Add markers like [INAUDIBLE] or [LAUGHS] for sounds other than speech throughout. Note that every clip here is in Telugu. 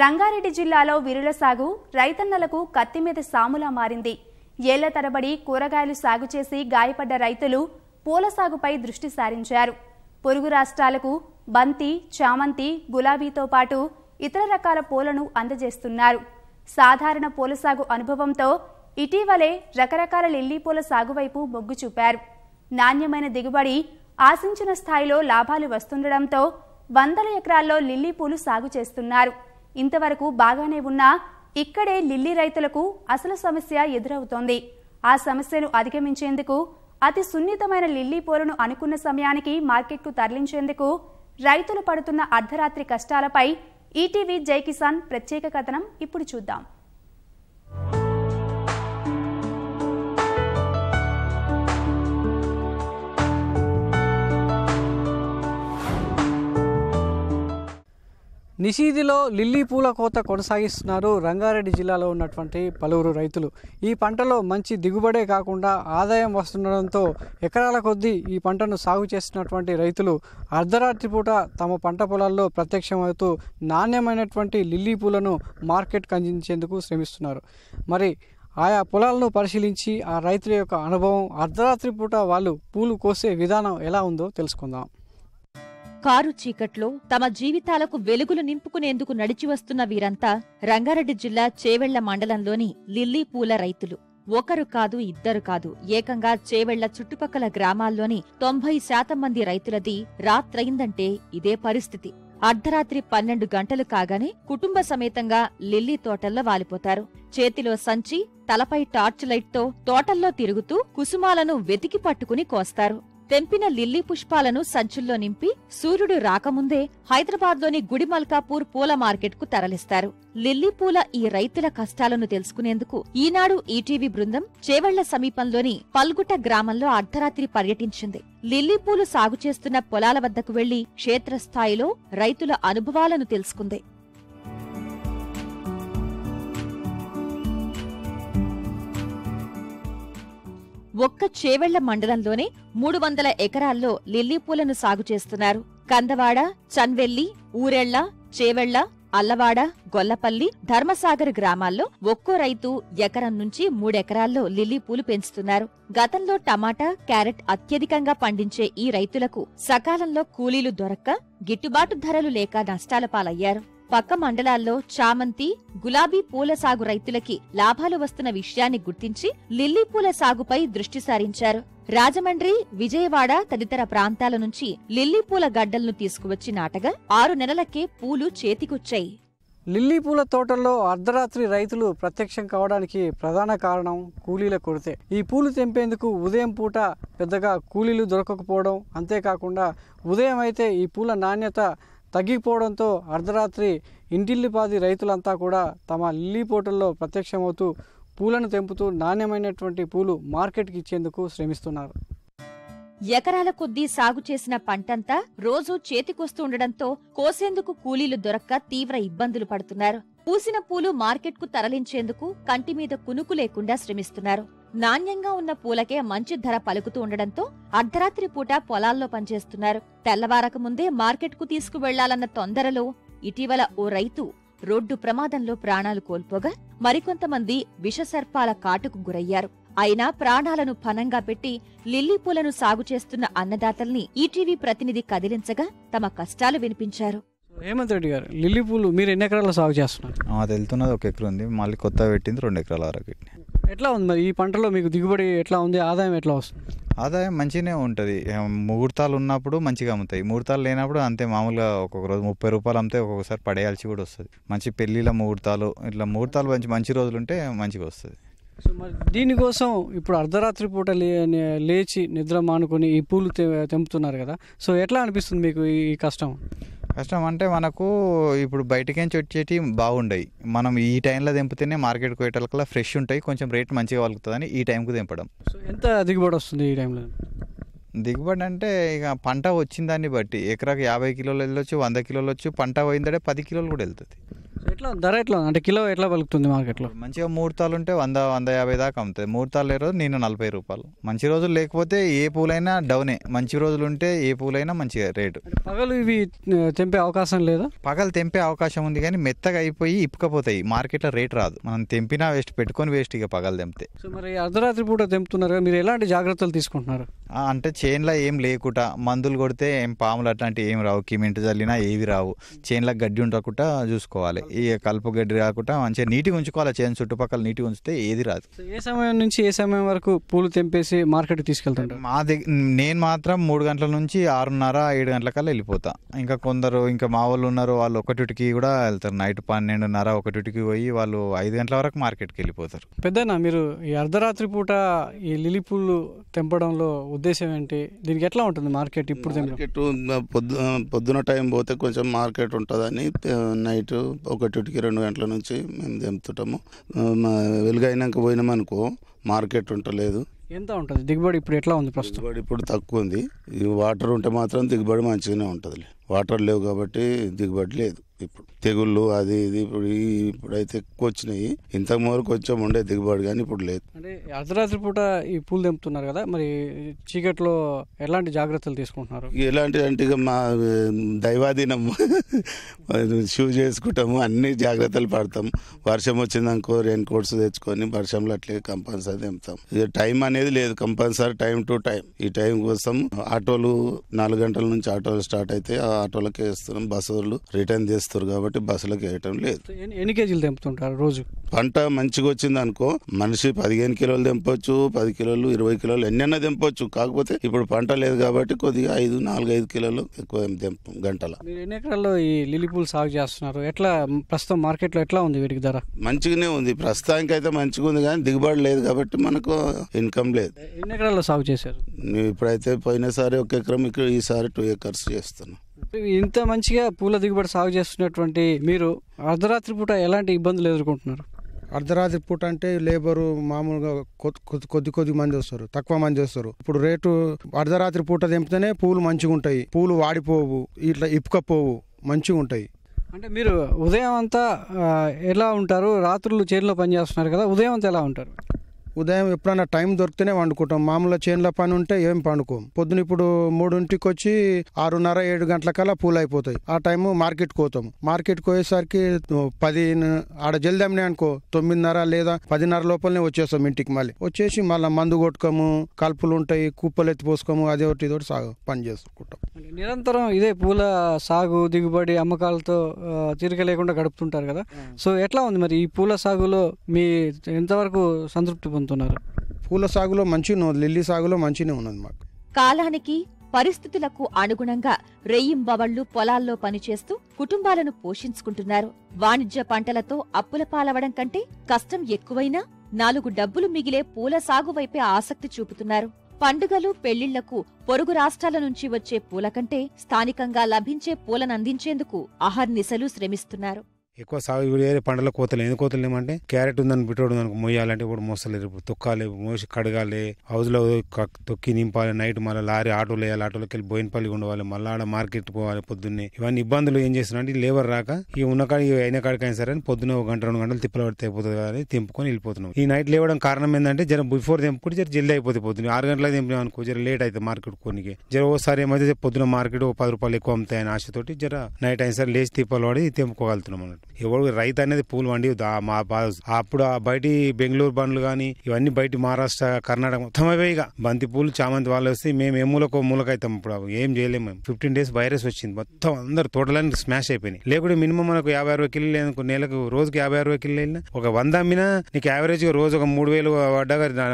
రంగారెడ్డి జిల్లాలో విరుల సాగు రైతన్నలకు కత్తి మీద సాములా మారింది ఏళ్ల తరబడి కూరగాయలు సాగు చేసి గాయపడ్డ రైతులు పూల సాగుపై దృష్టి సారించారు పొరుగు రాష్ట్రాలకు బంతి చామంతి గులాబీతో పాటు ఇతర రకాల పూలను అందజేస్తున్నారు సాధారణ పూల సాగు అనుభవంతో ఇటీవలే రకరకాల లిల్లీ పూల సాగు వైపు మొగ్గు చూపారు నాణ్యమైన దిగుబడి ఆశించిన స్థాయిలో లాభాలు వస్తుండటంతో వందల ఎకరాల్లో లిల్లీ పూలు సాగు చేస్తున్నారు ఇంతవరకు బాగానే ఉన్నా ఇక్కడే లిల్లీ రైతులకు అసలు సమస్య ఎదురవుతోంది ఆ సమస్యను అధిగమించేందుకు అతి సున్నితమైన లిల్లీ పూలను అనుకున్న సమయానికి మార్కెట్కు తరలించేందుకు రైతులు పడుతున్న అర్ధరాత్రి కష్టాలపై ఈటీవీ జై కిసాన్ ప్రత్యేక కథనం ఇప్పుడు చూద్దాం నిషీదిలో లిల్లీ పూల కోత కొనసాగిస్తున్నారు రంగారెడ్డి జిల్లాలో ఉన్నటువంటి పలువురు రైతులు ఈ పంటలో మంచి దిగుబడే కాకుండా ఆదాయం వస్తుండడంతో ఎకరాల కొద్దీ ఈ పంటను సాగు చేస్తున్నటువంటి రైతులు అర్ధరాత్రి పూట తమ పంట పొలాల్లో ప్రత్యక్షమవుతూ నాణ్యమైనటువంటి లిల్లీ పూలను మార్కెట్ అందించేందుకు శ్రమిస్తున్నారు మరి ఆయా పొలాలను పరిశీలించి ఆ రైతుల యొక్క అనుభవం అర్ధరాత్రి పూట వాళ్ళు పూలు కోసే విధానం ఎలా ఉందో తెలుసుకుందాం కారు చీకట్లో తమ జీవితాలకు వెలుగులు నింపుకునేందుకు నడిచి వస్తున్న వీరంతా రంగారెడ్డి జిల్లా చేవెళ్ల మండలంలోని లిల్లీపూల రైతులు ఒకరు కాదు ఇద్దరు కాదు ఏకంగా చేవెళ్ల చుట్టుపక్కల గ్రామాల్లోని తొంభై శాతం మంది రైతులది రాత్రయిందంటే ఇదే పరిస్థితి అర్ధరాత్రి పన్నెండు గంటలు కాగానే కుటుంబ సమేతంగా లిల్లీ తోటల్లో వాలిపోతారు చేతిలో సంచి తలపై టార్చ్ లైట్తో తోటల్లో తిరుగుతూ కుసుమాలను వెతికి పట్టుకుని కోస్తారు తెంపిన లిల్లీ పుష్పాలను సంచుల్లో నింపి సూర్యుడు రాకముందే హైదరాబాద్లోని గుడి మల్కాపూర్ పూల మార్కెట్కు తరలిస్తారు లిల్లీ పూల ఈ రైతుల కష్టాలను తెలుసుకునేందుకు ఈనాడు ఈటీవీ బృందం చేవెళ్ల సమీపంలోని పల్గుట గ్రామంలో అర్ధరాత్రి పర్యటించింది లిల్లీ పూలు సాగు చేస్తున్న పొలాల వద్దకు వెళ్లి క్షేత్రస్థాయిలో రైతుల అనుభవాలను తెలుసుకుంది ఒక్క చేవెళ్ల మండలంలోనే మూడు వందల ఎకరాల్లో లిల్లీ పూలను సాగు చేస్తున్నారు కందవాడ చన్వెల్లి ఊరెళ్ల చేవెళ్ల అల్లవాడ గొల్లపల్లి ధర్మసాగర్ గ్రామాల్లో ఒక్కో రైతు ఎకరం నుంచి మూడెకరాల్లో లిల్లీ పూలు పెంచుతున్నారు గతంలో టమాటా క్యారెట్ అత్యధికంగా పండించే ఈ రైతులకు సకాలంలో కూలీలు దొరక్క గిట్టుబాటు ధరలు లేక నష్టాల పాలయ్యారు పక్క మండలాల్లో చామంతి గులాబీ పూల సాగు రైతులకి లాభాలు వస్తున్న విషయాన్ని గుర్తించి లిల్లీ పూల సాగుపై దృష్టి సారించారు రాజమండ్రి విజయవాడ తదితర ప్రాంతాల నుంచి లిల్లీ పూల గడ్డలను తీసుకువచ్చి నాటగా ఆరు నెలలకే పూలు చేతికొచ్చాయి లిల్లీ పూల తోటల్లో అర్ధరాత్రి రైతులు ప్రత్యక్షం కావడానికి ప్రధాన కారణం కూలీల కొరితే ఈ పూలు తెంపేందుకు ఉదయం పూట పెద్దగా కూలీలు దొరకకపోవడం అంతేకాకుండా ఉదయం అయితే ఈ పూల నాణ్యత తగ్గిపోవడంతో అర్ధరాత్రి ఇంటిల్లిపాది రైతులంతా కూడా తమ లిల్లీ పోటల్లో ప్రత్యక్షమవుతూ పూలను తెంపుతూ నాణ్యమైనటువంటి పూలు మార్కెట్కి ఇచ్చేందుకు శ్రమిస్తున్నారు ఎకరాల కొద్దీ సాగు చేసిన పంటంతా రోజూ ఉండడంతో కోసేందుకు కూలీలు దొరక్క తీవ్ర ఇబ్బందులు పడుతున్నారు పూసిన పూలు మార్కెట్కు తరలించేందుకు కంటి మీద కునుకు లేకుండా శ్రమిస్తున్నారు నాణ్యంగా ఉన్న పూలకే మంచి ధర పలుకుతూ ఉండడంతో అర్ధరాత్రి పూట పొలాల్లో పనిచేస్తున్నారు తెల్లవారక ముందే మార్కెట్కు తీసుకువెళ్లాలన్న తొందరలో ఇటీవల ఓ రైతు రోడ్డు ప్రమాదంలో ప్రాణాలు కోల్పోగా మరికొంతమంది విషసర్పాల కాటుకు గురయ్యారు అయినా ప్రాణాలను ఫనంగా పెట్టి లిల్లీ పూలను సాగు చేస్తున్న అన్నదాతల్ని ఈటీవీ ప్రతినిధి కదిలించగా తమ కష్టాలు వినిపించారు హేమంత్ రెడ్డి గారు లిల్లీ పూలు మీరు ఎన్ని ఎకరాల సాగు చేస్తున్నారు తెలుతున్నది వెళ్తున్నది ఒక ఎకరం ఉంది మళ్ళీ కొత్త పెట్టింది రెండు ఎకరాల వరకు ఎట్లా ఉంది మరి ఈ పంటలో మీకు దిగుబడి ఎట్లా ఉంది ఆదాయం ఎట్లా వస్తుంది ఆదాయం మంచిగానే ఉంటుంది ముహూర్తాలు ఉన్నప్పుడు మంచిగా అమ్ముతాయి ముహూర్తాలు లేనప్పుడు అంతే మామూలుగా ఒక్కొక్క రోజు ముప్పై రూపాయలు అమ్మితే ఒక్కొక్కసారి పడేయాల్సి కూడా వస్తుంది మంచి పెళ్ళిళ్ళ ముహూర్తాలు ఇట్లా ముహూర్తాలు మంచి మంచి రోజులు ఉంటే మంచిగా వస్తుంది సో మరి దీనికోసం ఇప్పుడు అర్ధరాత్రి పూట లేచి నిద్ర మానుకొని ఈ పూలు తెంపుతున్నారు కదా సో ఎట్లా అనిపిస్తుంది మీకు ఈ కష్టం కష్టం అంటే మనకు ఇప్పుడు బయటకే వచ్చేటి బాగుండయి మనం ఈ టైంలో దింపితేనే మార్కెట్ పోయేటల్లా ఫ్రెష్ ఉంటాయి కొంచెం రేట్ మంచిగా పలుకుతుందని ఈ టైంకు దింపడం ఎంత దిగుబడి వస్తుంది ఈ టైంలో దిగుబడి అంటే ఇక పంట వచ్చిన దాన్ని బట్టి ఎకరాకు యాభై కిలోలు వెళ్ళొచ్చు వంద కిలోలు వచ్చు పంట పోయిందంటే పది కిలోలు కూడా వెళ్తుంది ఎట్లా ధర ఎట్లా అంటే కిలో ఎట్లా పలుకుతుంది మార్కెట్లో మంచిగా ముహూర్తాలు ఉంటే వంద వంద యాభై దాకా అమ్ముతాయి ముహూర్తాలు లేరు నేను నలభై రూపాయలు మంచి రోజులు లేకపోతే ఏ పూలైనా డౌనే మంచి రోజులు ఉంటే ఏ పూలైనా మంచిగా రేటు పగలు ఇవి తెంపే అవకాశం లేదా పగలు తెంపే అవకాశం ఉంది కానీ మెత్తగా అయిపోయి ఇప్పుకపోతాయి మార్కెట్లో రేట్ రాదు మనం తెంపినా వేస్ట్ పెట్టుకొని వేస్ట్ ఇక పగలు తెంపితే సో మరి అర్ధరాత్రి పూట తెంపుతున్నారు మీరు ఎలాంటి జాగ్రత్తలు తీసుకుంటున్నారు అంటే చేన్లో ఏం లేకుండా మందులు కొడితే ఏం పాములు అట్లాంటివి ఏం రావు కిమెంట్ చల్లినా ఏవి రావు చేన్లో గడ్డి ఉండకుండా చూసుకోవాలి ఈ కలుపు గడ్డి రాకుండా మంచిగా నీటి ఉంచుకోవాలి చేను చుట్టుపక్కల నీటి ఉంచితే ఏది రాదు ఏ సమయం నుంచి ఏ సమయం వరకు పూలు తెంపేసి మార్కెట్కి తీసుకెళ్తాను మా దగ్గర నేను మాత్రం మూడు గంటల నుంచి ఆరున్నర ఏడు గంటల కల్లా వెళ్ళిపోతా ఇంకా కొందరు ఇంకా మా వాళ్ళు ఉన్నారు వాళ్ళు ఒకటికి కూడా వెళ్తారు నైట్ పన్నెండున్నర ఒకటికి పోయి వాళ్ళు ఐదు గంటల వరకు మార్కెట్కి వెళ్ళిపోతారు పెద్దనా మీరు ఈ అర్ధరాత్రి పూట ఈ లిలీ పూలు తెంపడంలో ఉద్దేశం ఏంటి దీనికి ఎట్లా ఉంటుంది మార్కెట్ ఇప్పుడు మార్కెట్ పొద్దు పొద్దున టైం పోతే కొంచెం మార్కెట్ ఉంటుందని నైట్ ఒకటికి రెండు గంటల నుంచి మేము తెంపుతుంటాము వెలుగైనాక పోయినామనుకో మార్కెట్ ఉంటలేదు ఎంత ఉంటుంది దిగుబడి ఇప్పుడు ఎట్లా ఉంది ప్రస్తుతం దిగుబడి ఇప్పుడు తక్కువ ఉంది వాటర్ ఉంటే మాత్రం దిగుబడి మంచిగానే ఉంటుంది వాటర్ లేవు కాబట్టి దిగుబడి లేదు ఇప్పుడు తెగుళ్ళు అది ఇది ఇప్పుడు ఇప్పుడైతే ఎక్కువ వచ్చినాయి ఇంతకు మొదలకు కొంచెం ఉండే దిగుబడి కానీ ఇప్పుడు లేదు అంటే అర్ధరాత్రి పూట ఈ పూలు తెంపుతున్నారు కదా మరి చీకట్లో ఎలాంటి జాగ్రత్తలు తీసుకుంటున్నారు ఎలాంటి అంటే మా దైవాధీనం [LAUGHS] షూ చేసుకుంటాము అన్ని జాగ్రత్తలు పడతాం వర్షం వచ్చిందనుకో రెయిన్ కోట్స్ తెచ్చుకొని వర్షంలో అట్లే కంపల్సరీ తెంపుతాం ఇక టైం అనేది లేదు కంపల్సరీ టైం టు టైం ఈ టైం కోసం ఆటోలు నాలుగు గంటల నుంచి ఆటోలు స్టార్ట్ అయితే ఆ ఆటోలకే వేస్తున్నాం బస్సు రిటర్న్ చేస్తారు కాబట్టి కాబట్టి బస్సులకు వేయటం లేదు ఎన్ని కేజీలు తెంపుతుంటారు రోజు పంట మంచిగా వచ్చింది అనుకో మనిషి పదిహేను కిలోలు తెంపొచ్చు పది కిలోలు ఇరవై కిలోలు ఎన్నైనా తెంపొచ్చు కాకపోతే ఇప్పుడు పంట లేదు కాబట్టి కొద్దిగా ఐదు నాలుగు ఐదు కిలోలు ఎక్కువ తెంపు గంటల ఎన్ని ఎకరాల్లో ఈ లిల్లీ పూలు సాగు చేస్తున్నారు ఎట్లా ప్రస్తుతం మార్కెట్లో ఎట్లా ఉంది వీటికి ధర మంచిగానే ఉంది ప్రస్తుతానికి అయితే మంచిగా ఉంది కానీ దిగుబడి లేదు కాబట్టి మనకు ఇన్కమ్ లేదు ఎన్ని ఎకరాల్లో సాగు చేశారు ఇప్పుడైతే పోయినసారి ఒక ఎకరం ఇక్కడ ఈసారి టూ ఎకర్స్ చేస్తున్నాం ఇంత మంచిగా పూల దిగుబడి సాగు చేస్తున్నటువంటి మీరు అర్ధరాత్రి పూట ఎలాంటి ఇబ్బందులు ఎదుర్కొంటున్నారు అర్ధరాత్రి పూట అంటే లేబరు మామూలుగా కొద్ది కొద్ది మంది వస్తారు తక్కువ మంది వస్తారు ఇప్పుడు రేటు అర్ధరాత్రి పూట తెంపితేనే పూలు మంచిగా ఉంటాయి పూలు వాడిపోవు ఇట్లా ఇప్పుకపోవు మంచిగా ఉంటాయి అంటే మీరు ఉదయం అంతా ఎలా ఉంటారు రాత్రులు చేతిలో పనిచేస్తున్నారు కదా ఉదయం అంతా ఎలా ఉంటారు ఉదయం ఎప్పుడైనా టైం దొరికితేనే వండుకుంటాం మామూలుగా చేనుల పని ఉంటే ఏం పండుకోం పొద్దున ఇప్పుడు మూడింటికి వచ్చి ఆరున్నర ఏడు గంటల కల్లా పూలు అయిపోతాయి ఆ టైం మార్కెట్ పోతాం మార్కెట్ పోయేసరికి పది ఆడ జల్దామని అనుకో తొమ్మిదిన్నర లేదా పదిన్నర లోపలనే వచ్చేస్తాం ఇంటికి మళ్ళీ వచ్చేసి మళ్ళీ మందు కొట్టుకోము కలుపులు ఉంటాయి కుప్పలు ఎత్తిపోసుకోము అదే ఒకటి ఇదొకటి సాగు పని చేసుకుంటాం నిరంతరం ఇదే పూల సాగు దిగుబడి అమ్మకాలతో తీరిక లేకుండా గడుపుతుంటారు కదా సో ఎట్లా ఉంది మరి ఈ పూల సాగులో మీ ఎంతవరకు సంతృప్తి పొందుతుంది పొందుతున్నారు పూల సాగులో మంచి లిల్లీ సాగులో మంచి ఉన్నది మాకు కాలానికి పరిస్థితులకు అనుగుణంగా బవళ్లు పొలాల్లో పనిచేస్తూ కుటుంబాలను పోషించుకుంటున్నారు వాణిజ్య పంటలతో అప్పుల పాలవడం కంటే కష్టం ఎక్కువైనా నాలుగు డబ్బులు మిగిలే పూల సాగు వైపే ఆసక్తి చూపుతున్నారు పండుగలు పెళ్లిళ్లకు పొరుగు రాష్ట్రాల నుంచి వచ్చే పూల కంటే స్థానికంగా లభించే పూలనందించేందుకు అహర్నిశలు శ్రమిస్తున్నారు ఎక్కువ సాగు వేరే పంటలో కోతలు ఎందుకు కోతలు ఏమంటే క్యారెట్ ఉందని బిట్టోడు దానికి మొయ్యాలంటే ఇప్పుడు మోసలేరు ఇప్పుడు తొక్కాలి మోసి కడగాలి హౌస్లో తొక్కి నింపాలి నైట్ మళ్ళీ లారీ ఆటోలు వేయాలి ఆటోలోకి వెళ్ళి బోయినపల్లి ఉండవాలి మళ్ళీ ఆడ మార్కెట్ పోవాలి పొద్దున్నే ఇవన్నీ ఇబ్బందులు ఏం చేస్తున్నారంటే లేబర్ రాక ఈ ఉన్న కాడికి అయిన కాడికైనా సరే పొద్దున ఒక గంట రెండు గంటలు తిప్పలు పడితే అయిపోతుంది కానీ తెంపుకొని వెళ్ళిపోతున్నాం ఈ నైట్ లేవడం కారణం ఏంటంటే జర బిఫోర్ తెంపుకుంటే జర జల్దీ అయిపోతే పొద్దున్న ఆరు గంటల తెంపినాం అనుకో జర లేట్ అవుతుంది మార్కెట్ కొనికి జర ఓసారి ఏమైతే పొద్దున మార్కెట్ ఒక పది రూపాయలు ఎక్కువ అమ్ముతాయని ఆశతోటి జర నైట్ అయిన సరే లేచి తిప్పలు పడి తెంపుకోగలుగుతున్నాం అన్నట్టు ఎవరు రైతు అనేది పూలు వండి మా అప్పుడు ఆ బయటి బెంగళూరు బండ్లు కానీ ఇవన్నీ బయట మహారాష్ట్ర కర్ణాటక మొత్తం అవే ఇక బంతి పూలు చామంతి వాళ్ళు వస్తే మేము ఏ మూలక మూలకైతాం ఇప్పుడు ఏం చేయలేము మేము ఫిఫ్టీన్ డేస్ వైరస్ వచ్చింది మొత్తం అందరు తోటలన్నీ స్మాష్ అయిపోయినాయి లేకుంటే మినిమం మనకు యాభై అరవై కిలో లేదు నెలకు రోజుకి యాభై అరవై కిలో వెళ్ళినా ఒక వంద అమ్మినా నీకు యావరేజ్గా రోజు ఒక మూడు వేలు పడ్డా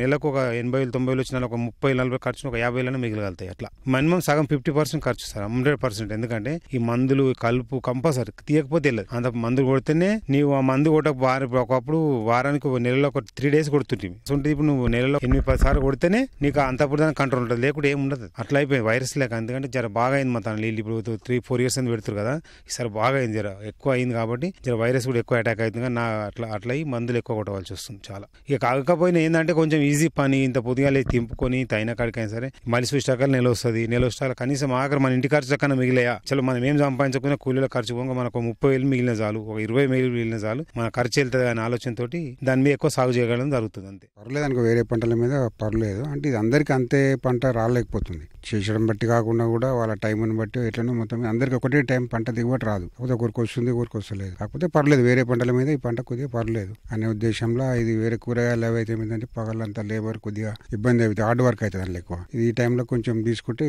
నెలకు ఒక ఎనభై వేలు తొంభై వేలు వచ్చిన ఒక ముప్పై నలభై ఖర్చు ఒక యాభై వేలు మిగిలిగలుతాయి అట్లా మినిమం సగం ఫిఫ్టీ పర్సెంట్ ఖర్చు సార్ హండ్రెడ్ పర్సెంట్ ఎందుకంటే ఈ మందులు కలుపు కంపల్సరీ తీయకపోతే వెళ్ళదు దాదాపు మందు కొడితేనే నీవు ఆ మందు కొట్టక వారి ఒకప్పుడు వారానికి నెలలో ఒక త్రీ డేస్ కొడుతుంటే ఉంటుంది ఇప్పుడు నువ్వు నెలలో ఎనిమిది పది సార్లు కొడితేనే నీకు అంతప్పుడు దానికి కంట్రోల్ ఉంటుంది లేకుంటే ఏమి ఉండదు అట్లా అయిపోయింది వైరస్ లేక ఎందుకంటే జర బాగా అయింది మా తన నీళ్ళు ఇప్పుడు త్రీ ఫోర్ ఇయర్స్ అని పెడుతురు కదా ఈసారి బాగా అయింది జర ఎక్కువ అయింది కాబట్టి జర వైరస్ కూడా ఎక్కువ అటాక్ అవుతుంది కానీ నా అట్లా అట్లా మందులు ఎక్కువ కొట్టవలసి వస్తుంది చాలా ఇక కాకపోయినా ఏంటంటే కొంచెం ఈజీ పని ఇంత పొద్దుగాలే తింపుకొని తైన కాడికైనా సరే మలిసి వచ్చాక నెల వస్తుంది నెల వస్తాక కనీసం ఆఖరి మన ఇంటి ఖర్చు చక్కన మిగిలేయా చలో మనం ఏం సంపాదించకుండా కూలీల ఖర్చు పోగా మనకు ముప్పై వేలు మిగిలిన చాలు ఒక ఇరవై మేలు వెళ్ళినా చాలు మన ఖర్చు వెళ్తుంది అనే ఆలోచనతో దాని మీద ఎక్కువ సాగు చేయగలం జరుగుతుంది అంతే పర్లేదు అనుకో వేరే పంటల మీద పర్లేదు అంటే ఇది అందరికీ అంతే పంట రాలేకపోతుంది చేసడం బట్టి కాకుండా కూడా వాళ్ళ టైంని బట్టి ఎట్లనో మొత్తం అందరికి ఒకటే టైం పంట దిగుబడి రాదు కాకపోతే ఒకరికి వస్తుంది ఒకరికి వస్తలేదు కాకపోతే పర్లేదు వేరే పంటల మీద ఈ పంట కొద్దిగా పర్లేదు అనే ఉద్దేశంలో ఇది వేరే కూరగాయలు ఏవైతే ఏమిటంటే పగలంతా లేబర్ కొద్దిగా ఇబ్బంది అవుతుంది హార్డ్ వర్క్ అవుతుంది అందులో ఎక్కువ ఇది ఈ టైంలో కొంచెం తీసుకుంటే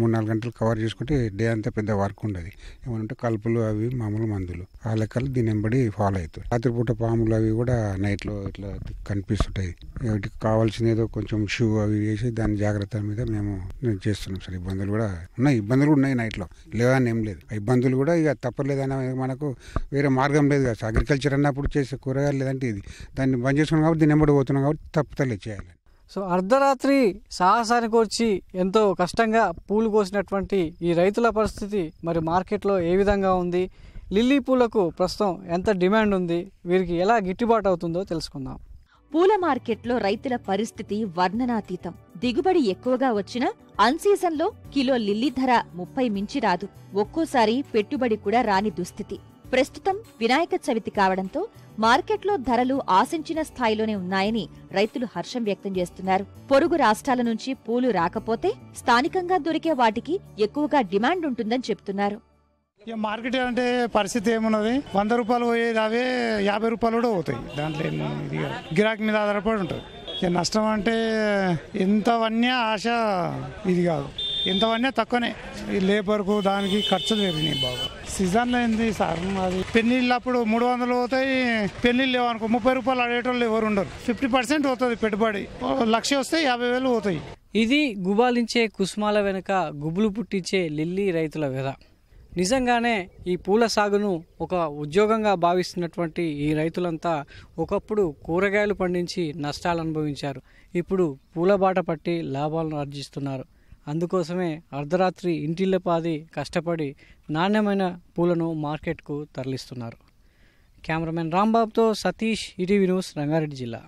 మూడు నాలుగు గంటలు కవర్ చేసుకుంటే డే అంతా పెద్ద వర్క్ ఉండదు ఏమంటే కలుపులు అవి మామూలు మందులు ఆ లెక్కలు దీని వెంబడి ఫాలో అవుతాయి రాత్రిపూట పాములు అవి కూడా నైట్లో ఇట్లా కనిపిస్తుంటాయి వీటికి కావాల్సిన ఏదో కొంచెం షూ అవి వేసి దాని జాగ్రత్త మీద మేము చేస్తాం చేస్తున్నాం సార్ ఇబ్బందులు కూడా ఉన్నాయి ఇబ్బందులు కూడా ఉన్నాయి నైట్లో లేదని ఏం లేదు ఇబ్బందులు కూడా ఇక తప్పలేదన్న మనకు వేరే మార్గం లేదు కదా అగ్రికల్చర్ అన్నప్పుడు చేసే కూరగాయలు లేదంటే ఇది దాన్ని బంద్ చేసుకున్నాం కాబట్టి దీన్ని ఎంబడి పోతున్నాం కాబట్టి తప్పతలే చేయాలి సో అర్ధరాత్రి సాహసానికి వచ్చి ఎంతో కష్టంగా పూలు కోసినటువంటి ఈ రైతుల పరిస్థితి మరి మార్కెట్లో ఏ విధంగా ఉంది లిల్లీ పూలకు ప్రస్తుతం ఎంత డిమాండ్ ఉంది వీరికి ఎలా గిట్టుబాటు అవుతుందో తెలుసుకుందాం పూల మార్కెట్లో రైతుల పరిస్థితి వర్ణనాతీతం దిగుబడి ఎక్కువగా వచ్చినా అన్సీజన్లో కిలో లిల్లీ ధర ముప్పై మించి రాదు ఒక్కోసారి పెట్టుబడి కూడా రాని దుస్థితి ప్రస్తుతం వినాయక చవితి కావడంతో మార్కెట్లో ధరలు ఆశించిన స్థాయిలోనే ఉన్నాయని రైతులు హర్షం వ్యక్తం చేస్తున్నారు పొరుగు రాష్ట్రాల నుంచి పూలు రాకపోతే స్థానికంగా దొరికే వాటికి ఎక్కువగా డిమాండ్ ఉంటుందని చెప్తున్నారు ఇక మార్కెట్ అంటే పరిస్థితి ఏమున్నది వంద రూపాయలు పోయేది అవే యాభై రూపాయలు కూడా పోతాయి దాంట్లో ఇది గిరాకీ మీద ఆధారపడి ఉంటుంది ఇక నష్టం అంటే ఎంతవన్నీ ఆశ ఇది కాదు ఎంతవన్నీ తక్కువనే ఈ లేబర్కు దానికి ఖర్చులు పెరిగినాయి బాబు సీజన్లో ఏంది సార్ అది పెళ్ళిళ్ళు అప్పుడు మూడు వందలు పోతాయి పెళ్ళిళ్ళు లేవనుకో ముప్పై రూపాయలు అడిగేటోళ్ళు ఎవరు ఉండరు ఫిఫ్టీ పర్సెంట్ పోతుంది పెట్టుబడి లక్ష వస్తే యాభై వేలు పోతాయి ఇది గుబాలించే కుసుమాల వెనుక గుబులు పుట్టించే లిల్లీ రైతుల విధ నిజంగానే ఈ పూల సాగును ఒక ఉద్యోగంగా భావిస్తున్నటువంటి ఈ రైతులంతా ఒకప్పుడు కూరగాయలు పండించి నష్టాలు అనుభవించారు ఇప్పుడు పూల బాట పట్టి లాభాలను ఆర్జిస్తున్నారు అందుకోసమే అర్ధరాత్రి ఇంటిల్లపాది కష్టపడి నాణ్యమైన పూలను మార్కెట్కు తరలిస్తున్నారు కెమెరామెన్ రాంబాబుతో సతీష్ ఈటీవీ న్యూస్ రంగారెడ్డి జిల్లా